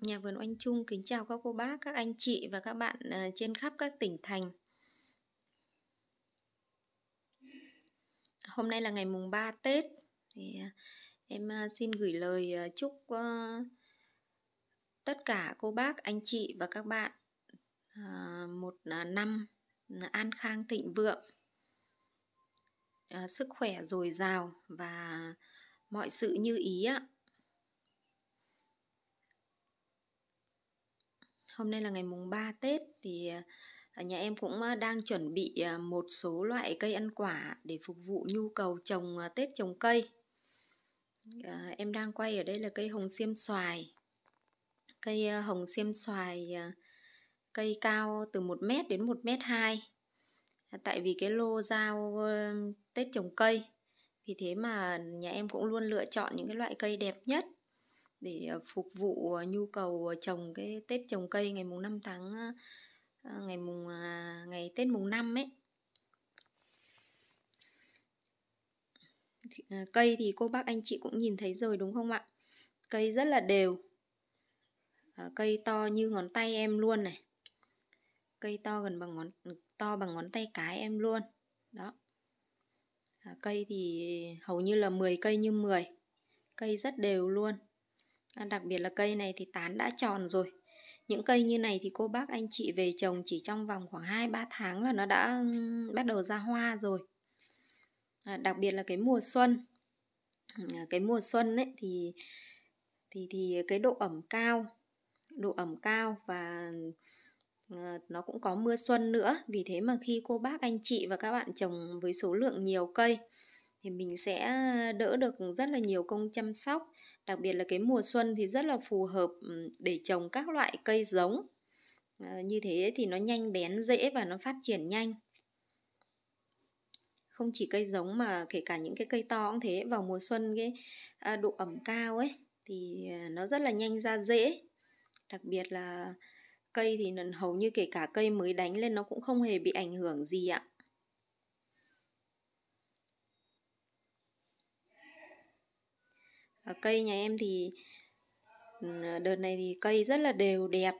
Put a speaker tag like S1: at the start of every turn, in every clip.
S1: Nhà vườn Oanh Trung kính chào các cô bác, các anh chị và các bạn ờ, trên khắp các tỉnh thành. Hôm nay là ngày mùng 3 Tết thì ờ, em ờ, xin gửi lời chúc tất cả cô bác, anh chị và các bạn một năm an khang thịnh vượng. Sức khỏe dồi dào và mọi sự như ý ạ. Hôm nay là ngày mùng 3 Tết thì à, nhà em cũng à, đang chuẩn bị à, một số loại cây ăn quả để phục vụ nhu cầu trồng Tết trồng cây. em đang quay ở đây là cây hồng xiêm xoài. Cây hồng xiêm xoài cây cao từ 1 m đến 1 m 2. tại vì cái lô giao Tết trồng cây vì thế mà nhà em cũng luôn lựa chọn những cái loại cây đẹp nhất để ờ, phục vụ ờ, nhu cầu ờ, trồng cái Tết trồng cây ngày mùng 5 tháng ngày mùng ngày Tết mùng 5 ấy. Cây thì cô bác anh chị cũng nhìn thấy rồi đúng không ạ? Cây rất là đều. Cây to như ngón tay em luôn này. Cây to gần bằng ngón to bằng ngón tay cái em luôn. Đó. Cây thì hầu như là 10 cây như 10. Cây rất đều luôn. À, đặc biệt là cây này thì tán đã tròn rồi những cây như này thì cô bác anh chị về trồng chỉ trong vòng khoảng 2-3 tháng là nó đã bắt đầu ra hoa rồi à, đặc biệt là cái mùa xuân à, cái mùa xuân ấy thì thì thì cái độ ẩm cao độ ẩm cao và à, nó cũng có mưa xuân nữa vì thế mà khi cô bác anh chị và các bạn trồng với số lượng nhiều cây thì mình sẽ ờ, đỡ được rất là nhiều công chăm sóc đặc biệt là cái mùa xuân thì rất là phù hợp để trồng các loại cây giống à, như thế thì nó nhanh bén dễ và nó phát triển nhanh không chỉ cây giống mà kể cả những cái cây to cũng thế vào mùa xuân cái à, độ ẩm cao ấy thì à, nó rất là nhanh ra dễ đặc biệt là cây thì hầu như kể cả cây mới đánh lên nó cũng không hề bị ảnh hưởng gì ạ và cây nhà em thì ừ, đợt này thì cây rất là đều đẹp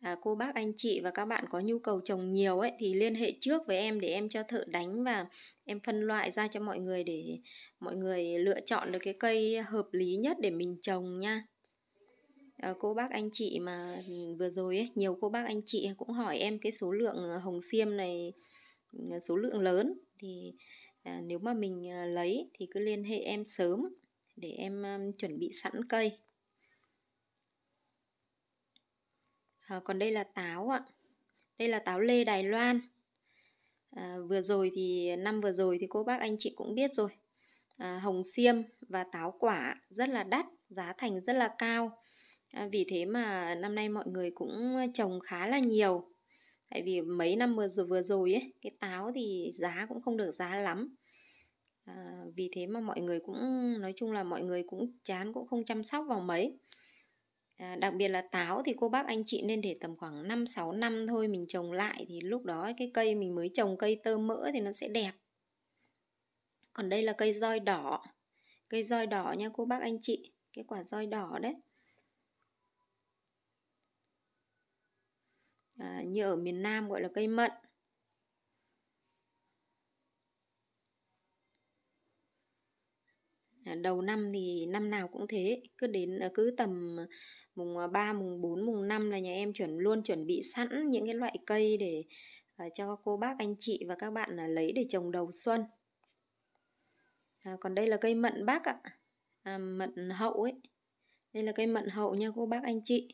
S1: à, cô bác anh chị và các bạn có nhu cầu trồng nhiều ấy thì liên hệ trước với em để em cho thợ đánh và em phân loại ra cho mọi người để mọi người lựa chọn được cái cây hợp lý nhất để mình trồng nha à, cô bác anh chị mà vừa rồi ấy, nhiều cô bác anh chị cũng hỏi em cái số lượng ờ, hồng xiêm này ừ, số lượng lớn thì à, nếu mà mình à, lấy thì cứ liên hệ em sớm để em um, chuẩn bị sẵn cây à, còn đây là táo ạ đây là táo lê Đài Loan à, vừa rồi thì năm vừa rồi thì cô bác anh chị cũng biết rồi à, hồng xiêm và táo quả rất là đắt giá thành rất là cao à, vì thế mà năm nay mọi người cũng trồng khá là nhiều tại vì mấy năm vừa rồi vừa rồi ấy cái táo thì giá cũng không được giá lắm à, vì thế mà mọi người cũng nói chung là mọi người cũng chán cũng không chăm sóc vào mấy à, đặc biệt là táo thì cô bác anh chị nên để tầm khoảng 5 6 năm thôi mình trồng lại thì lúc đó cái cây mình mới trồng cây tơ mỡ thì nó sẽ đẹp còn đây là cây roi đỏ cây roi đỏ nha cô bác anh chị cái quả roi đỏ đấy à, như ở miền Nam gọi là cây mận đầu năm thì năm nào cũng thế cứ đến ờ, cứ tầm ờ, mùng 3, ờ, mùng 4, mùng 5 là nhà em chuẩn luôn chuẩn bị sẵn những cái loại cây để cho cô bác anh chị và các bạn lấy để trồng đầu xuân à, còn đây là cây mận bác ạ à, mận hậu ấy đây là cây mận hậu nha cô bác anh chị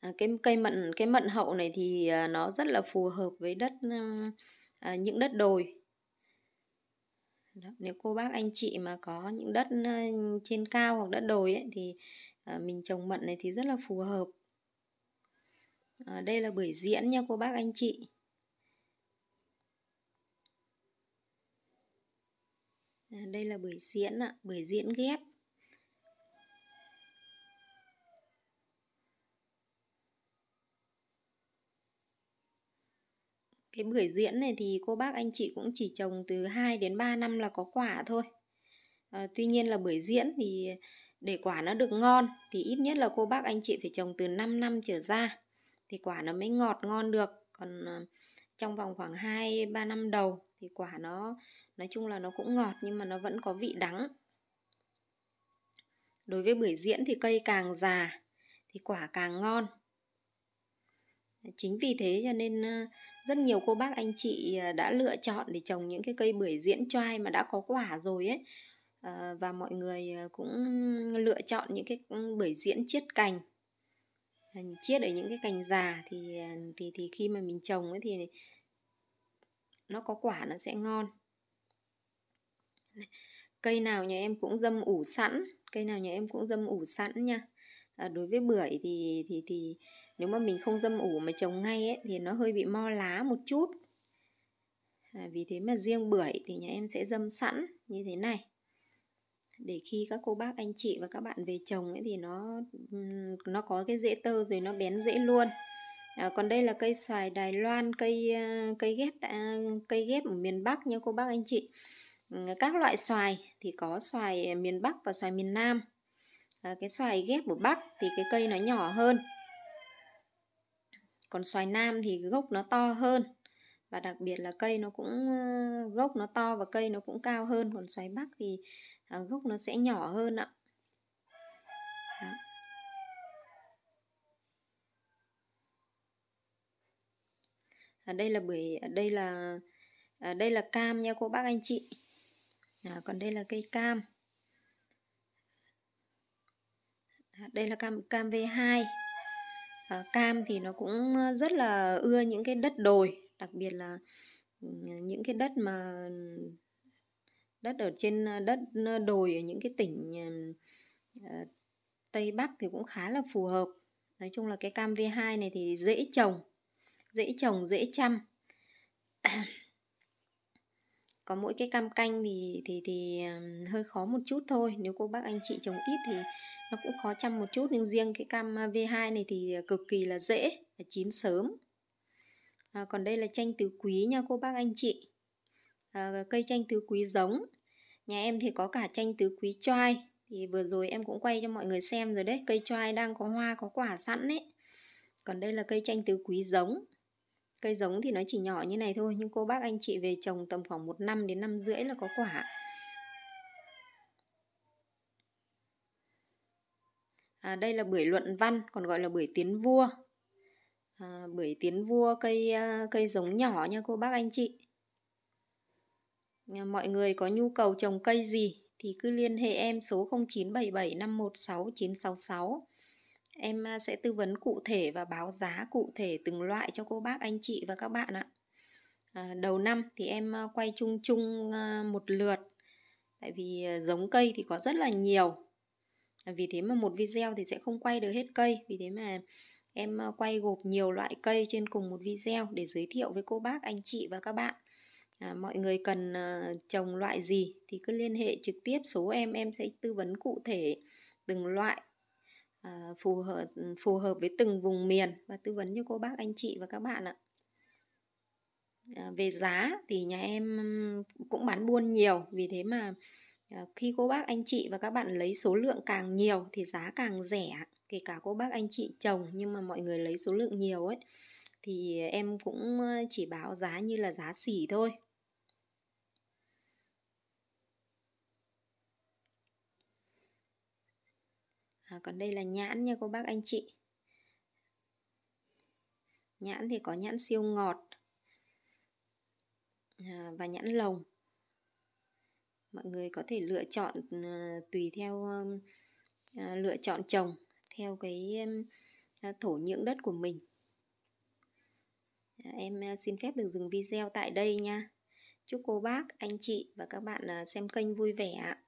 S1: à, cái cây mận cái mận hậu này thì nó rất là phù hợp với đất à, những đất đồi đó. Nếu cô bác anh chị mà có những đất trên cao hoặc đất đồi ấy, thì ờ, mình trồng mận này thì rất là phù hợp. À, đây là bưởi diễn nha cô bác anh chị. À, đây là bưởi diễn ạ, bưởi diễn ghép. cái bưởi diễn này thì cô bác anh chị cũng chỉ trồng từ 2 đến 3 năm là có quả thôi. À, tuy nhiên là bưởi diễn thì để quả nó được ngon thì ít nhất là cô bác anh chị phải trồng từ 5 năm trở ra thì quả nó mới ngọt ngon được. Còn ờ, trong vòng khoảng 2 3 năm đầu thì quả nó nói chung là nó cũng ngọt nhưng mà nó vẫn có vị đắng. Đối với bưởi diễn thì cây càng già thì quả càng ngon. Chính vì thế cho nên ờ, rất nhiều cô bác anh chị ờ, đã lựa chọn để trồng những cái cây bưởi diễn choai mà đã có quả rồi ấy ờ, và mọi người ờ, cũng lựa chọn những cái bưởi diễn chiết cành chiết ở những cái cành già thì thì thì khi mà mình trồng ấy thì nó có quả nó sẽ ngon cây nào nhà em cũng dâm ủ sẵn cây nào nhà em cũng dâm ủ sẵn nha đối với bưởi thì thì thì nếu mà mình không dâm ủ mà trồng ngay ấy, thì nó hơi bị mo lá một chút à, vì thế mà riêng bưởi thì nhà em sẽ dâm sẵn như thế này để khi các cô bác anh chị và các bạn về trồng ấy thì nó nó có cái rễ tơ rồi nó bén rễ luôn à, còn đây là cây xoài Đài Loan cây à, cây ghép à, cây ghép ở miền Bắc nha cô bác anh chị các loại xoài thì có xoài miền Bắc và xoài miền Nam à, cái xoài ghép ở Bắc thì cái cây nó nhỏ hơn còn xoài nam thì gốc nó to hơn và đặc biệt là cây nó cũng ờ, gốc nó to và cây nó cũng cao hơn còn xoài bắc thì à, gốc nó sẽ nhỏ hơn ạ À, đây là bưởi đây là à, đây là cam nha cô bác anh chị à, còn đây là cây cam à, đây là cam cam V2 à, cam thì nó cũng rất là ưa những cái đất đồi đặc biệt là ờ, những cái đất mà đất ở trên đất đồi ở những cái tỉnh à, tây bắc thì cũng khá là phù hợp nói chung là cái cam V2 này thì dễ trồng dễ trồng dễ chăm có mỗi cái cam canh thì thì thì hơi khó một chút thôi nếu cô bác anh chị trồng ít thì nó cũng khó chăm một chút nhưng riêng cái cam V2 này thì à, cực kỳ là dễ và chín sớm à, còn đây là chanh tứ quý nha cô bác anh chị à, cây chanh tứ quý giống nhà em thì có cả chanh tứ quý choai thì vừa rồi em cũng quay cho mọi người xem rồi đấy cây choai đang có hoa có quả sẵn đấy còn đây là cây chanh tứ quý giống cây giống thì nó chỉ nhỏ như này thôi nhưng cô bác anh chị về trồng tầm khoảng một năm đến năm rưỡi là có quả à, đây là bưởi luận văn còn gọi là bưởi tiến vua à, bưởi tiến vua cây à, cây giống nhỏ nha cô bác anh chị à, mọi người có nhu cầu trồng cây gì thì cứ liên hệ em số 0977 516 966 em à, sẽ tư vấn cụ thể và báo giá cụ thể từng loại cho cô bác anh chị và các bạn ạ à, đầu năm thì em à, quay chung chung à, một lượt tại vì giống cây thì có rất là nhiều vì thế mà một video thì sẽ không quay được hết cây vì thế mà em quay gộp nhiều loại cây trên cùng một video để giới thiệu với cô bác anh chị và các bạn à, mọi người cần à, trồng loại gì thì cứ liên hệ trực tiếp số em em sẽ tư vấn cụ thể từng loại À, phù hợp ừ, phù hợp với từng vùng miền và tư vấn cho cô bác anh chị và các bạn ạ à, về giá thì nhà em ừ, cũng bán buôn nhiều vì thế mà à, khi cô bác anh chị và các bạn lấy số lượng càng nhiều thì giá càng rẻ kể cả cô bác anh chị chồng nhưng mà mọi người lấy số lượng nhiều ấy thì em cũng ờ, chỉ báo giá như là giá xỉ thôi à, còn đây là nhãn nha cô bác anh chị nhãn thì có nhãn siêu ngọt à, và nhãn lồng mọi người có thể lựa chọn à, tùy theo um, à, lựa chọn trồng theo cái um, à, thổ nhưỡng đất của mình à, em à, xin phép được dừng video tại đây nha chúc cô bác anh chị và các bạn à, xem kênh vui vẻ ạ